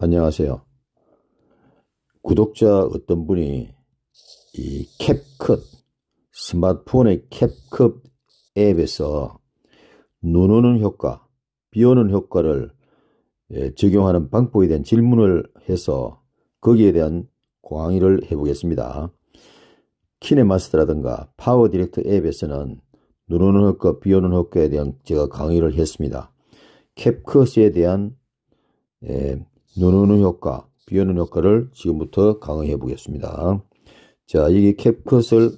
안녕하세요. 구독자 어떤 분이 이 캡컷 스마트폰의 캡컷 앱에서 눈 오는 효과, 비 오는 효과를 예, 적용하는 방법에 대한 질문을 해서 거기에 대한 강의를 해보겠습니다. 키네마스터라든가 파워 디렉터 앱에서는 눈 오는 효과, 비 오는 효과에 대한 제가 강의를 했습니다. 캡컷에 대한 예, 눈 오는 효과, 비 오는 효과를 지금부터 강의해 보겠습니다. 자, 여기 캡컷을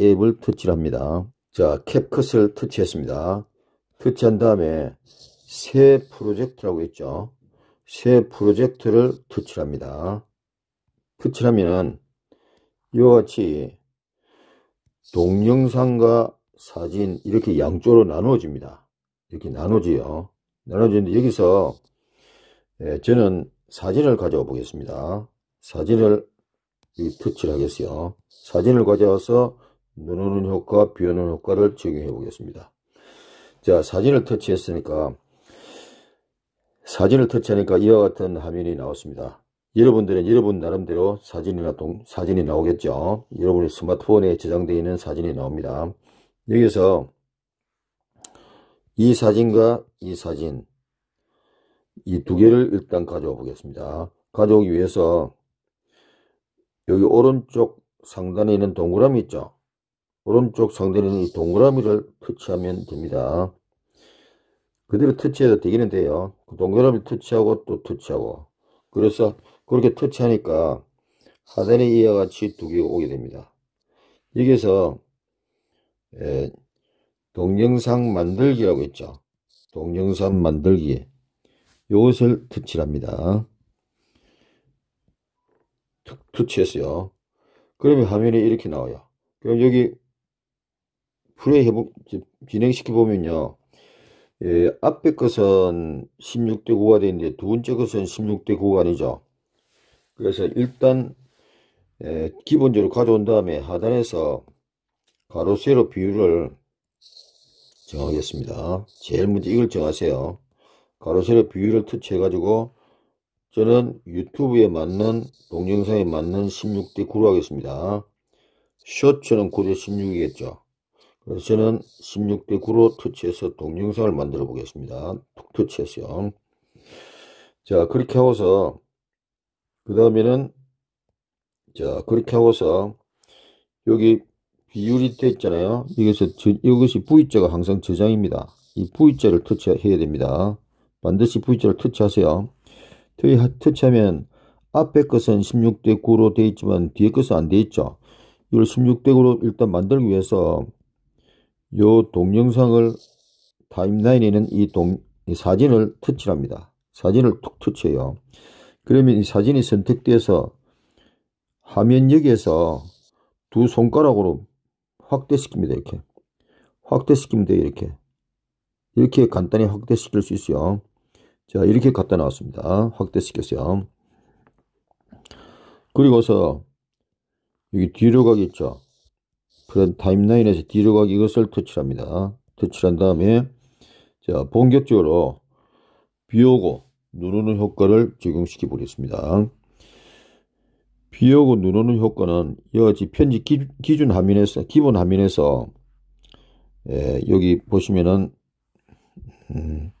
앱을 터치합니다. 자, 캡컷을 터치했습니다. 터치한 다음에 새 프로젝트라고 했죠. 새 프로젝트를 터치합니다. 터치하면은 이와 같이 동영상과 사진 이렇게 양쪽으로 나누어집니다. 이렇게 나누지요. 나눠지는데 여기서 예, 저는 사진을 가져와 보겠습니다. 사진을 터치를 하겠어요. 사진을 가져와서 눈 오는 효과, 비 오는 효과를 적용해 보겠습니다. 자, 사진을 터치했으니까 사진을 터치하니까 이와 같은 화면이 나왔습니다. 여러분들은 여러분 나름대로 사진이나 동, 사진이 나오겠죠. 여러분의 스마트폰에 저장되어 있는 사진이 나옵니다. 여기서 이 사진과 이 사진 이 두 개를 일단 가져와 보겠습니다. 가져오기 위해서 여기 오른쪽 상단에 있는 동그라미 있죠. 오른쪽 상단에 있는 이 동그라미를 터치하면 됩니다. 그대로 터치해도 되기는 돼요. 그동그라미 터치하고 또 터치하고 그래서 그렇게 터치하니까 하단에 이와 같이 두 개가 오게 됩니다. 여기서 에, 예, 동영상 만들기라고 했죠. 동영상 만들기 이것을 터치합니다. 터치했어요. 그러면 화면이 이렇게 나와요. 그럼 여기 플레이 해보, 진행시켜보면요. 예, 앞에 것은 16대 9가 되는데 두 번째 것은 16대 9가 아니죠. 그래서 일단 에, 기본적으로 가져온 다음에 하단에서 가로 세로 비율을 정하겠습니다. 제일 먼저 이걸 정하세요. 가로 세로 비율을 터치해 가지고 저는 유튜브에 맞는 동영상에 맞는 16대 9로 하겠습니다. 쇼츠는 9대 16이겠죠. 그래서 저는 16대 9로 터치해서 동영상을 만들어 보겠습니다. 툭 터치했어요. 자 그렇게 하고서 그 다음에는 자 그렇게 하고서 여기 비율이 돼 있잖아요 이것이, 이것이 V자가 항상 저장입니다 이 V자를 터치해야 됩니다 반드시 V자를 터치하세요 터치하면 앞에 것은 16대 9로 되어 있지만 뒤에 것은 안 되어 있죠 이걸 16대 9로 일단 만들기 위해서 요 동영상을 타임라인에는 이, 동, 이 사진을 터치합니다 사진을 툭 터치해요 그러면 이 사진이 선택돼서 화면역에서 두 손가락으로 확대시킵니다. 이렇게. 확대시키면 돼요. 이렇게. 이렇게 간단히 확대시킬 수 있어요. 자, 이렇게 갖다 나왔습니다. 확대시켰어요. 그리고서 여기 뒤로 가겠죠. 프렌 타임라인에서 뒤로 가기 이것을 터치합니다. 터치한 다음에 자, 본격적으로 비 오고 누르는 효과를 적용시켜 보겠습니다. 비 오고 누르는 효과는 이와 같이 편집 기준 화면에서, 기본 화면에서, 예, 여기 보시면은, 음,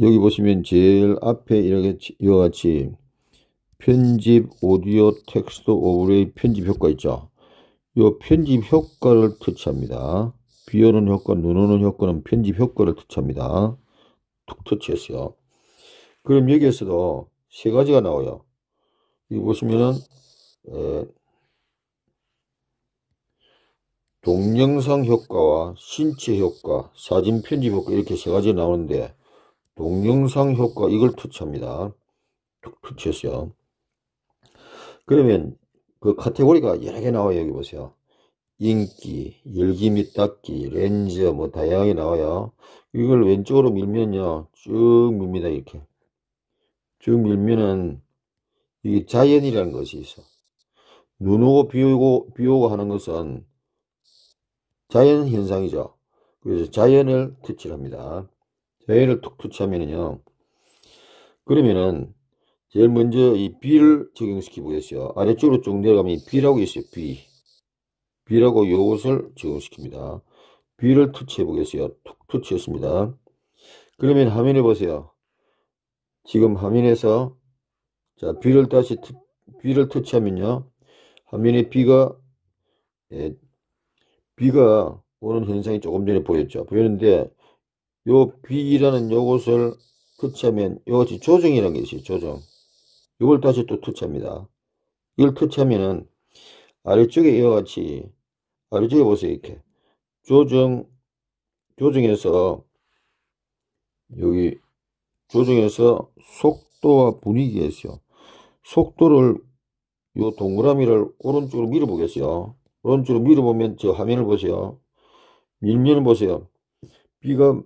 여기 보시면 제일 앞에 이렇게 이와 같이 편집 오디오 텍스트 오브레이 편집 효과 있죠. 이 편집 효과를 터치합니다. 비 오는 효과, 누르는 효과는 편집 효과를 터치합니다. 툭 터치했어요. 그럼 여기에서도 세 가지가 나와요. 이 보시면은 에, 동영상 효과와 신체 효과, 사진 편집 효과 이렇게 세 가지 가 나오는데 동영상 효과 이걸 투치합니다 터치했어요. 그러면 그 카테고리가 여러 개 나와요. 여기 보세요. 인기, 열기 및 닦기, 렌즈 뭐 다양하게 나와요. 이걸 왼쪽으로 밀면요. 쭉 밉니다. 이렇게. 쭉 밀면은 이게 자연이라는 것이 있어. 눈 오고 비 오고 비 오고 하는 것은 자연 현상이죠. 그래서 자연을 퇴치합니다. 자연을 툭 터치하면은요. 그러면은 제일 먼저 이비를적용시키고겠어요 아래쪽으로 쭉 내려가면 비라고 있어요. 비. 비라고 요것을 적용시킵니다. 비를 터치해 보겠어요. 툭 터치했습니다. 그러면 화면에 보세요. 지금 화면에서 자 뷰를 다시 트, 를 터치하면요 화면에 뷰가 예, 뷰가 오는 현상이 조금 전에 보였죠 보였는데 요 뷰라는 요것을 터치하면 요것이 조정이라는 게 있어요 조정 이걸 다시 또 터치합니다 이걸 터치하면은 아래쪽에 이와 같이 아래쪽에 보세요 이렇게 조정 조정해서 여기 조정에서 속도와 분위기에서요. 속도를 요 동그라미를 오른쪽으로 밀어보겠어요. 오른쪽으로 밀어보면 저 화면을 보세요. 밀면을 보세요. 비가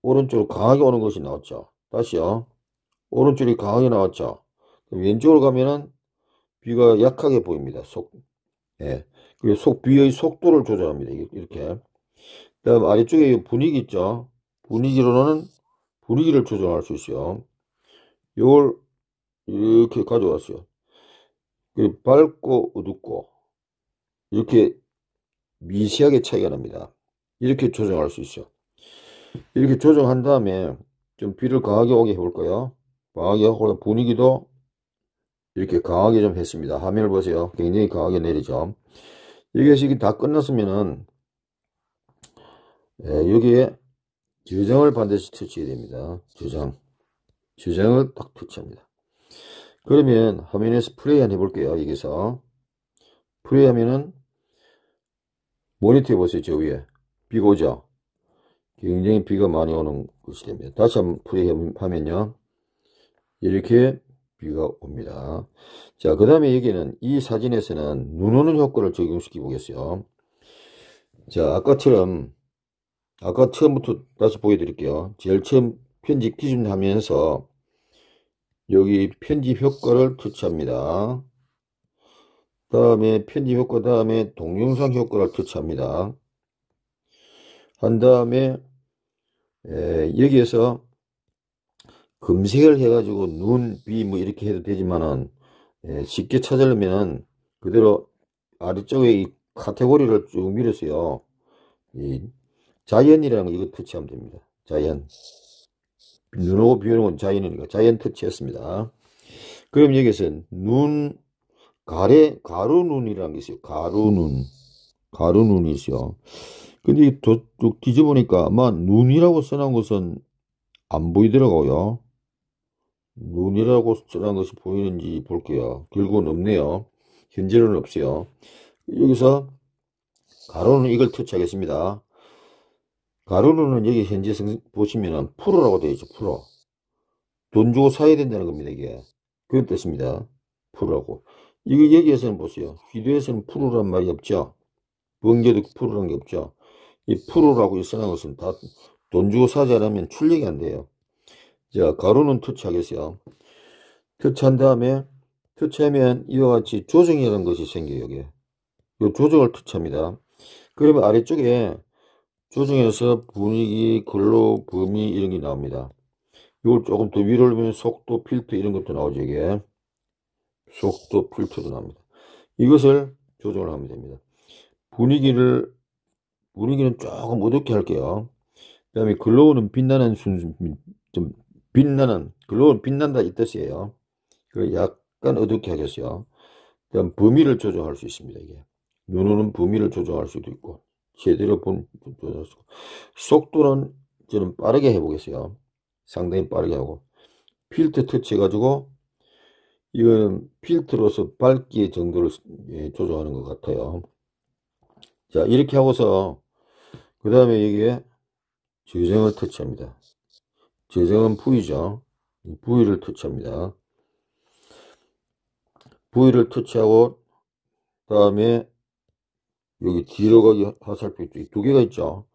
오른쪽으로 강하게 오는 것이 나왔죠. 다시요. 오른쪽이 강하게 나왔죠. 왼쪽으로 가면은 비가 약하게 보입니다. 속, 예. 그리고 속, B의 속도를 조절합니다. 이렇게. 그 다음 아래쪽에 분위기 있죠. 분위기로는 부리기를 조정할 수 있어요. 이걸 이렇게 가져왔어요. 그 밝고 어둡고 이렇게 미세하게 차이가 납니다. 이렇게 조정할 수 있어요. 이렇게 조정한 다음에 좀 비를 강하게 오게 해볼 거예요. 강하게 하고 분위기도 이렇게 강하게 좀 했습니다. 화면을 보세요. 굉장히 강하게 내리죠. 이것이 다 끝났으면은 예, 여기에 주장을 반드시 터치해야 됩니다. 주장. 주장을 딱 터치합니다. 그러면 화면에서 플레이 한번 해볼게요. 여기서. 플레이 하면은 모니터 보세요. 저 위에. 비가 오죠? 굉장히 비가 많이 오는 것이 됩니다. 다시 한번 플레이 하면요. 이렇게 비가 옵니다. 자, 그 다음에 여기는 이 사진에서는 눈 오는 효과를 적용시켜 보겠어요. 자, 아까처럼 아까 처음부터 다시 보여드릴게요. 제일 처음 편집 기준 하면서 여기 편집 효과를 터치합니다. 다음에 편집 효과 다음에 동영상 효과를 터치합니다. 한 다음에 에, 여기에서 검색을 해가지고 눈, 비, 뭐 이렇게 해도 되지만은 에, 쉽게 찾으려면은 그대로 아래쪽에 이 카테고리를 쭉밀어서요이 자연이라는 거 이거 터치하면 됩니다. 자연. 눈하고 비오는 자연이니까 자연 터치했습니다. 그럼 여기서 눈, 가래, 가루눈이라는 게 있어요. 가루눈. 가루눈이 있어요. 근데 쭉 뒤져보니까 아마 눈이라고 써놓은 것은 안 보이더라고요. 눈이라고 써놓은 것이 보이는지 볼게요. 결국은 없네요. 현재는 없어요. 여기서 가로는 이걸 터치하겠습니다. 가로로는 여기 현재 보시면은 프로라고 되어 있죠. 프로. 돈 주고 사야 된다는 겁니다. 이게. 그런 뜻입니다. 프로라고. 이거 여기에서는 보세요. 휘도에서는 프로란 말이 없죠. 번개도 프로란 게 없죠. 이 프로라고 일놓은 것은 다 돈 주고 사자라면 출력이 안 돼요. 자, 가로는 터치하겠어요. 터치한 다음에 터치하면 이와 같이 조정이라는 것이 생겨요. 여기. 이 조정을 터치합니다. 그러면 아래쪽에 조정에서 분위기, 근로, 범위 이런 게 나옵니다. 이걸 조금 더 위로 올리면 속도, 필터 이런 것도 나오죠 이게. 속도, 필터도 나옵니다. 이것을 조정을 하면 됩니다. 분위기를 분위기는 조금 어둡게 할게요. 그 다음에 글로우는 빛나는 순, 수좀 빛나는 글로우는 빛난다 이 뜻이에요. 그 약간 어둡게 하겠어요. 그다음 범위를 조정할 수 있습니다. 이게 눈으로는 범위를 조정할 수도 있고 제대로 본, 속도는 저는 빠르게 해보겠어요. 상당히 빠르게 하고. 필터 터치해가지고, 이건 필터로서 밝기 정도를 예, 조정하는 것 같아요. 자, 이렇게 하고서, 그 다음에 여기에 재정을 터치합니다. 재정은 부위죠. 부위를 터치합니다. 부위를 터치하고, 다음에 여기 뒤로 가기 화살표 있두 죠 개가 있죠.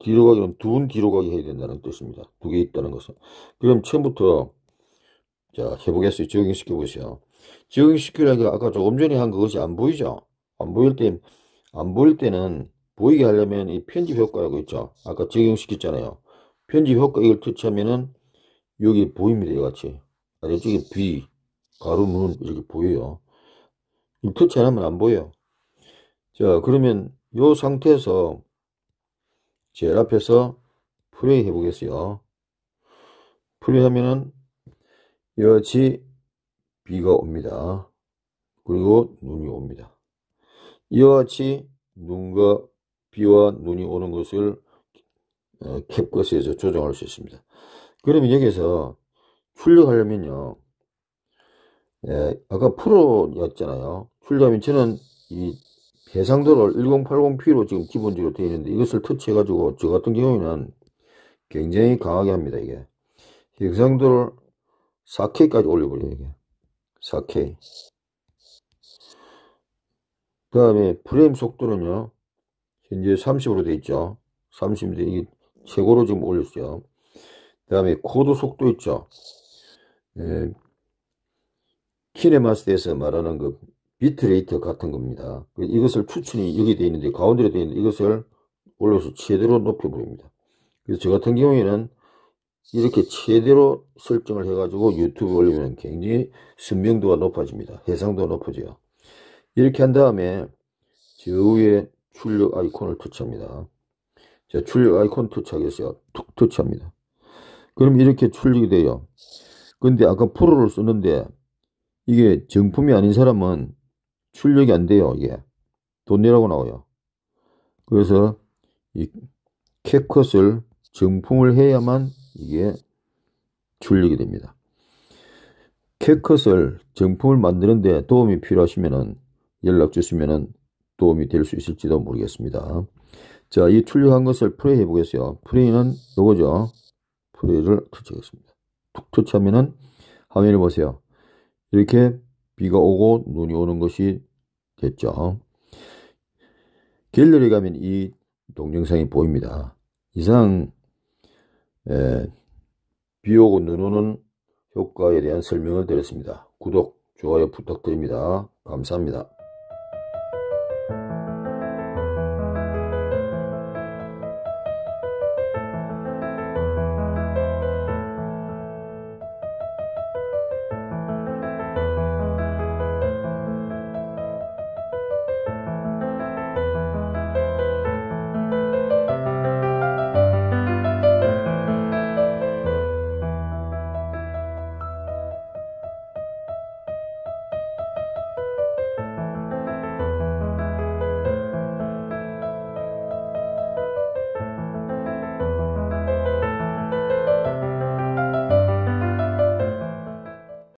뒤로 가기는 두분 뒤로 가기 해야 된다는 뜻입니다. 두 개 있다는 것은. 그럼 처음부터 자 해보겠어요. 적용시켜 보세요. 적용시키려는 게 아까 조금 전에 한 그것이 안 보이죠. 안 보일 때안 보일 때는 보이게 하려면 이 편집 효과라고 있죠. 아까 적용시켰잖아요. 편집 효과 이걸 터치하면은 여기 보입니다. 이같이. 아래쪽에 B 가로 문 이렇게 보여요. 터치 안 하면 안 보여요. 자, 그러면 이 상태에서 제일 앞에서 플레이 해보겠어요. 플레이 하면은 이같이 비가 옵니다. 그리고 눈이 옵니다. 이와 같이 눈과 비와 눈이 오는 것을 어, 캡컷에서 조정할 수 있습니다. 그러면 여기서 출력하려면요. 예, 아까 프로였잖아요. 출력하면 저는 이 해상도를 1080p로 지금 기본적으로 되어 있는데 이것을 터치해 가지고 저 같은 경우에는 굉장히 강하게 합니다 이게 해상도를 4K까지 올려버려요 이게 4K 그 다음에 프레임 속도는요 현재 30으로 되어 있죠 30인데 이게 최고로 지금 올렸어요 그 다음에 코드 속도 있죠 예, 키네마스에서 말하는 그 비트레이트 같은 겁니다. 그 이것을 추천이 여기 되어 있는데 가운데로 되어 있는 이것을 올려서 최대로 높여버립니다. 그래서 저 같은 경우에는 이렇게 최대로 설정을 해가지고 유튜브 올리면 굉장히 선명도가 높아집니다. 해상도가 높아져요. 이렇게 한 다음에 저 위에 출력 아이콘을 터치합니다. 자, 출력 아이콘 터치하겠어요. 툭 터치합니다. 그럼 이렇게 출력이 돼요. 근데 아까 프로를 썼는데 이게 정품이 아닌 사람은 출력이 안 돼요, 이게. 돈 내라고 나와요. 그래서 이 캡컷을 정품을 해야만 이게 출력이 됩니다. 캡컷을 정품을 만드는데 도움이 필요하시면은 연락 주시면은 도움이 될 수 있을지도 모르겠습니다. 자, 이 출력한 것을 프레이 해보겠어요. 프레이는 요거죠. 프레이를 터치하겠습니다. 툭 터치하면은 화면을 보세요. 이렇게 비가 오고 눈이 오는 것이 됐죠길러리 가면 이 동영상이 보입니다. 이상 예, 비 오고 눈 오는 효과에 대한 설명을 드렸습니다. 구독, 좋아요 부탁드립니다. 감사합니다.